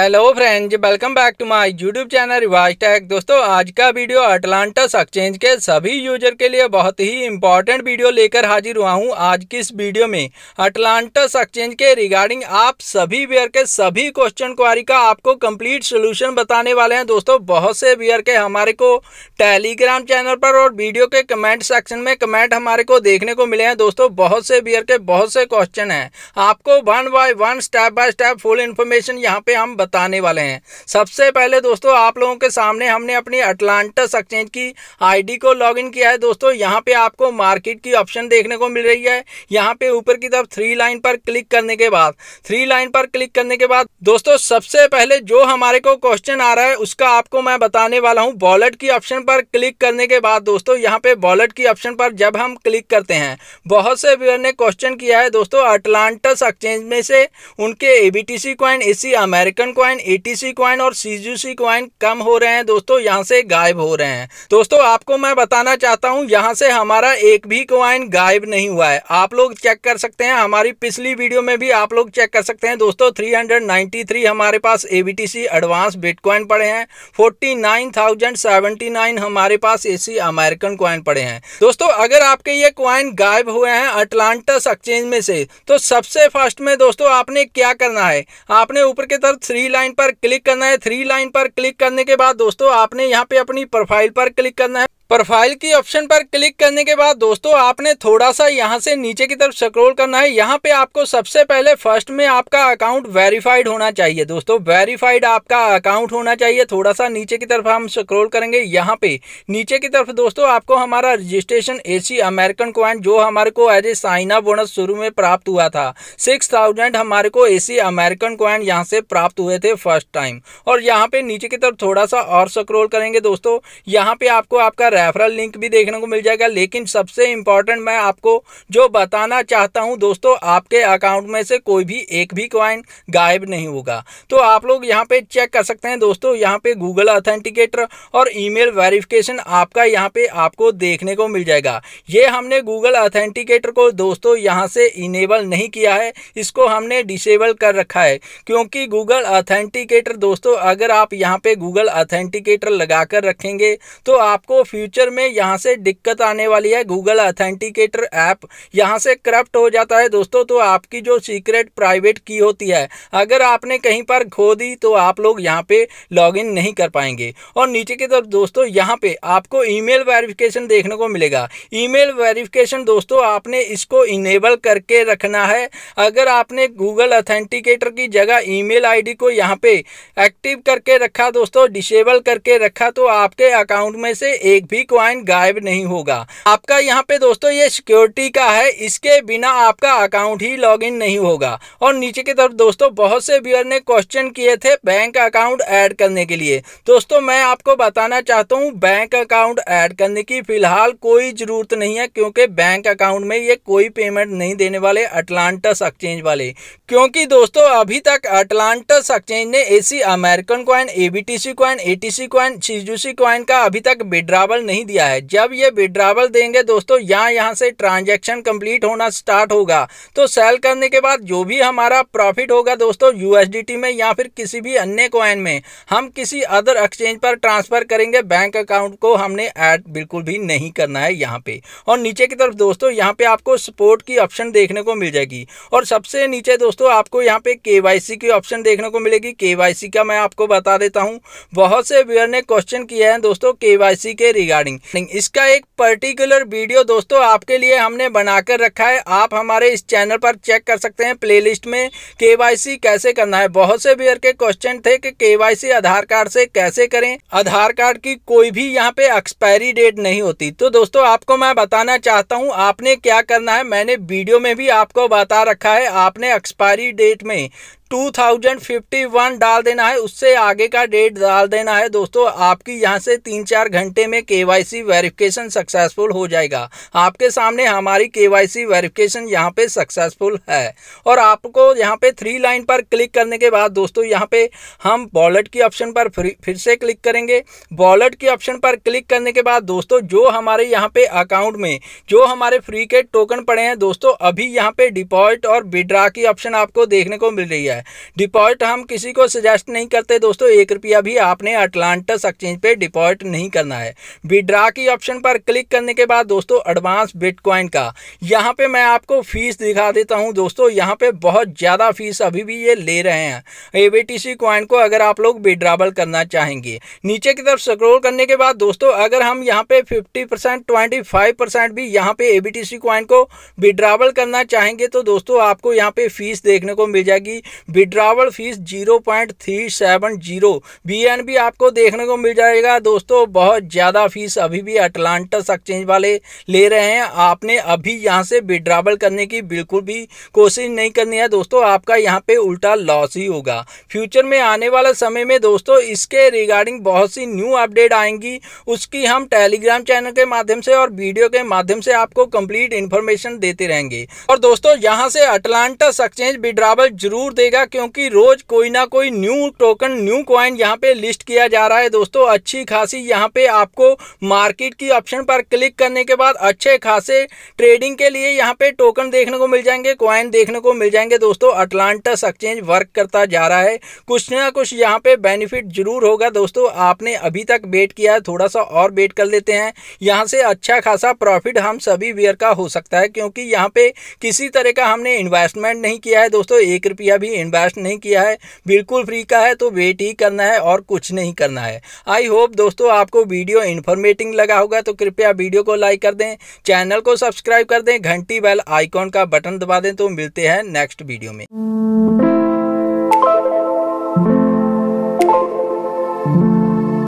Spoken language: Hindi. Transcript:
hello friends welcome back to my YouTube channel Riwaj tech दोस्तों आज का वीडियो अटलांटस एक्सचेंज के सभी यूजर के लिए बहुत ही इंपॉर्टेंट वीडियो लेकर हाजिर हुआ हूं आज की इस वीडियो में अटलांटस एक्सचेंज के रिगार्डिंग आप सभी वेयर के सभी क्वेश्चन क्वारी का आपको कंप्लीट सोल्यूशन बताने वाले हैं दोस्तों बहुत से वेयर के हमारे को टेलीग्राम चैनल पर और वीडियो के कमेंट सेक्शन में कमेंट हमारे को देखने को मिले हैं दोस्तों बहुत से वेयर के बहुत से क्वेश्चन हैं आपको one by one step by step full information यहाँ पे हम बताने वाले हैं सबसे पहले दोस्तों आप लोगों के सामने हमने अपनी अटलांटस एक्सचेंज की आईडी को लॉगिन किया है दोस्तों यहाँ पे आपको मार्केट की ऑप्शन देखने को मिल रही है यहाँ पे ऊपर की तरफ थ्री लाइन पर क्लिक करने के बाद थ्री लाइन पर क्लिक करने के बाद दोस्तों सबसे पहले जो हमारे को क्वेश्चन आ रहा है उसका आपको मैं बताने वाला हूँ वॉलेट की ऑप्शन पर क्लिक करने के बाद दोस्तों यहाँ पे वॉलेट की ऑप्शन पर जब हम क्लिक करते हैं बहुत से व्यूअर ने क्वेश्चन किया है दोस्तों अटलांटस एक्सचेंज में से उनके एबीटीसी कॉइन इसी अमेरिकन कॉइन एटीसी क्वाइन और सीजीसी क्वाइन कम हो रहे हैं दोस्तों यहाँ से गायब हो रहे हैं दोस्तों आपको मैं बताना चाहता हूँ यहाँ से हमारा एक भी क्वाइन गायब नहीं हुआ है आप लोग चेक कर सकते हैं हमारी पिछली वीडियो में भी आप लोग चेक कर सकते हैं दोस्तों थ्री हमारे पास एबीटीसी एडवांस बिटकॉइन पड़े हैं 49,079 हमारे पास एसी अमेरिकन क्वाइन पड़े हैं दोस्तों अगर आपके ये क्वाइन गायब हुए हैं अटलांटस एक्सचेंज में से तो सबसे फर्स्ट में दोस्तों आपने क्या करना है आपने ऊपर की तरफ थ्री लाइन पर क्लिक करना है थ्री लाइन पर क्लिक करने के बाद दोस्तों आपने यहाँ पे अपनी प्रोफाइल पर क्लिक करना है प्रोफाइल की ऑप्शन पर क्लिक करने के बाद दोस्तों आपने थोड़ा सा यहाँ से नीचे की तरफ स्क्रॉल करना है यहाँ पे आपको सबसे पहले फर्स्ट में आपका अकाउंट वेरीफाइड होना चाहिए दोस्तों वेरीफाइड आपका अकाउंट होना चाहिए थोड़ा सा नीचे की तरफ हम स्क्रॉल करेंगे यहाँ पे नीचे की तरफ दोस्तों आपको हमारा रजिस्ट्रेशन ए अमेरिकन क्वाइन जो हमारे को एज ए साइना बोनस शुरू में प्राप्त हुआ था सिक्स थाउजेंड हमारे को एसी अमेरिकन क्वाइन यहाँ से प्राप्त हुए थे फर्स्ट टाइम और यहाँ पे नीचे की तरफ थोड़ा सा और स्क्रोल करेंगे दोस्तों यहाँ पे आपको आपका रेफरल लिंक भी देखने को मिल जाएगा लेकिन सबसे इंपॉर्टेंट मैं आपको जो बताना चाहता हूं दोस्तों आपके अकाउंट में से कोई भी एक भी क्वाइन गायब नहीं होगा तो आप लोग यहां पे चेक कर सकते हैं दोस्तों यहां पे गूगल ऑथेंटिकेटर और ईमेल वेरिफिकेशन आपका यहां पे आपको देखने को मिल जाएगा ये हमने गूगल ऑथेंटिकेटर को दोस्तों यहाँ से इनेबल नहीं किया है इसको हमने डिसेबल कर रखा है क्योंकि गूगल ऑथेंटिकेटर दोस्तों अगर आप यहाँ पर गूगल ऑथेंटिकेटर लगा रखेंगे तो आपको फ्यूचर फ्यूचर में यहाँ से दिक्कत आने वाली है गूगल अथेंटिकेटर ऐप यहाँ से करप्ट हो जाता है दोस्तों तो आपकी जो सीक्रेट प्राइवेट की होती है अगर आपने कहीं पर खो दी तो आप लोग यहाँ पे लॉगिन नहीं कर पाएंगे और नीचे की तरफ दोस्तों यहाँ पे आपको ईमेल वेरिफिकेशन देखने को मिलेगा ईमेल वेरिफिकेशन दोस्तों आपने इसको इनेबल करके रखना है अगर आपने गूगल अथेंटिकेटर की जगह ईमेल आईडी को यहाँ पे एक्टिव करके रखा दोस्तों डिसेबल करके रखा तो आपके अकाउंट में से एक भी भी क्वाइन गायब नहीं होगा आपका यहाँ पे दोस्तों ये सिक्योरिटी का है इसके बिना आपका अकाउंट ही लॉग नहीं होगा और नीचे की तरफ दोस्तों बहुत से व्यूअर ने क्वेश्चन किए थे बैंक अकाउंट ऐड करने के लिए दोस्तों मैं आपको बताना चाहता हूँ बैंक अकाउंट ऐड करने की फिलहाल कोई ज़रूरत नहीं है क्योंकि बैंक अकाउंट में ये कोई पेमेंट नहीं देने वाले अटलांटस एक्सचेंज वाले क्योंकि दोस्तों अभी तक अटलांटस एक्सचेंज ने AC American coin ABTC coin ATC coin CGC coin का अभी तक विड्रावल विड्रावल नहीं दिया है जब ये विड्रावल देंगे दोस्तों यहाँ यहाँ से ट्रांजैक्शन कंप्लीट होना स्टार्ट होगा तो सेल करने के बाद जो भी हमारा प्रॉफिट होगा दोस्तों यूएसडीटी में या फिर किसी भी अन्य कॉइन में हम किसी अदर एक्सचेंज पर ट्रांसफर करेंगे बैंक अकाउंट को हमने ऐड बिल्कुल भी नहीं करना है यहाँ पे और नीचे की तरफ दोस्तों यहाँ पे आपको सपोर्ट की ऑप्शन देखने को मिल जाएगी और सबसे नीचे दोस्तों आपको यहाँ पे के की ऑप्शन देखने को मिलेगी के का मैं आपको बता देता हूँ बहुत से व्यूअर ने क्वेश्चन किया है दोस्तों के के रिगार्ड रिगार्डिंग इसका एक पर्टिकुलर वीडियो दोस्तों आपके लिए हमने बनाकर रखा है आप हमारे इस चैनल पर चेक कर सकते हैं प्लेलिस्ट में केवाईसी कैसे करना है बहुत से व्यूअर के क्वेश्चन थे कि केवाईसी आधार कार्ड से कैसे करें आधार कार्ड की कोई भी यहाँ पे एक्सपायरी डेट नहीं होती तो दोस्तों आपको मैं बताना चाहता हूँ आपने क्या करना है मैंने वीडियो में भी आपको बता रखा है आपने एक्सपायरी डेट में 2051 डाल देना है उससे आगे का डेट डाल देना है दोस्तों आपकी यहाँ से तीन चार घंटे में केवाईसी वेरिफिकेशन सक्सेसफुल हो जाएगा आपके सामने हमारी केवाईसी वेरिफिकेशन यहाँ पे सक्सेसफुल है और आपको यहाँ पे थ्री लाइन पर क्लिक करने के बाद दोस्तों यहाँ पे हम वॉलेट की ऑप्शन पर फिर से क्लिक करेंगे वॉलेट की ऑप्शन पर क्लिक करने के बाद दोस्तों जो हमारे यहाँ पे अकाउंट में जो हमारे फ्री के टोकन पड़े हैं दोस्तों अभी यहाँ पे डिपॉजिट और विड्रा की ऑप्शन आपको देखने को मिल रही है है डिपॉजिट हम किसी को सजेस्ट नहीं करते दोस्तों एक रुपया भी आपने अटलांटस एक्सचेंज पे डिपॉजिट नहीं करना है विड्रा की ऑप्शन पर क्लिक करने के बाद दोस्तों एडवांस बिटकॉइन का यहाँ पे मैं आपको फीस दिखा देता हूँ दोस्तों यहाँ पे बहुत ज़्यादा फीस अभी भी ये ले रहे हैं ए कॉइन को अगर आप लोग विड्रावल करना चाहेंगे नीचे की तरफ स्क्रोल करने के बाद दोस्तों अगर हम यहाँ पे फिफ्टी परसेंट ट्वेंटी भी यहाँ पे ए कॉइन को विड्रावल करना चाहेंगे तो दोस्तों आपको यहाँ पे फीस देखने को मिल जाएगी withdrawal fees zero point three seven zero बी आपको देखने को मिल जाएगा दोस्तों बहुत ज़्यादा फीस अभी भी अटलांटस एक्सचेंज वाले ले रहे हैं आपने अभी यहाँ से विड्रावल करने की बिल्कुल भी कोशिश नहीं करनी है दोस्तों आपका यहाँ पे उल्टा लॉस ही होगा फ्यूचर में आने वाले समय में दोस्तों इसके रिगार्डिंग बहुत सी न्यू अपडेट आएंगी उसकी हम टेलीग्राम चैनल के माध्यम से और वीडियो के माध्यम से आपको कंप्लीट इन्फॉर्मेशन देते रहेंगे और दोस्तों यहाँ से अटलांटस एक्सचेंज विड्रावल जरूर देगा रहेगा क्योंकि रोज कोई ना कोई न्यू टोकन न्यू क्वाइन यहाँ पे लिस्ट किया जा रहा है दोस्तों अच्छी खासी यहाँ पे आपको मार्केट की ऑप्शन पर क्लिक करने के बाद अच्छे खासे ट्रेडिंग के लिए यहाँ पे टोकन देखने को मिल जाएंगे क्वाइन देखने को मिल जाएंगे दोस्तों अटलांटस एक्सचेंज वर्क करता जा रहा है कुछ ना कुछ यहाँ पे बेनिफिट जरूर होगा दोस्तों आपने अभी तक वेट किया है थोड़ा सा और वेट कर लेते हैं यहाँ से अच्छा खासा प्रॉफिट हम सभी वेयर का हो सकता है क्योंकि यहाँ पे किसी तरह का हमने इन्वेस्टमेंट नहीं किया है दोस्तों एक रुपया भी इन्वेस्ट नहीं किया है बिल्कुल फ्री का है तो वेट ही करना है और कुछ नहीं करना है आई होप दोस्तों आपको वीडियो इन्फॉर्मेटिंग लगा होगा तो कृपया वीडियो को लाइक कर दें चैनल को सब्सक्राइब कर दें घंटी बेल आइकॉन का बटन दबा दें तो मिलते हैं नेक्स्ट वीडियो में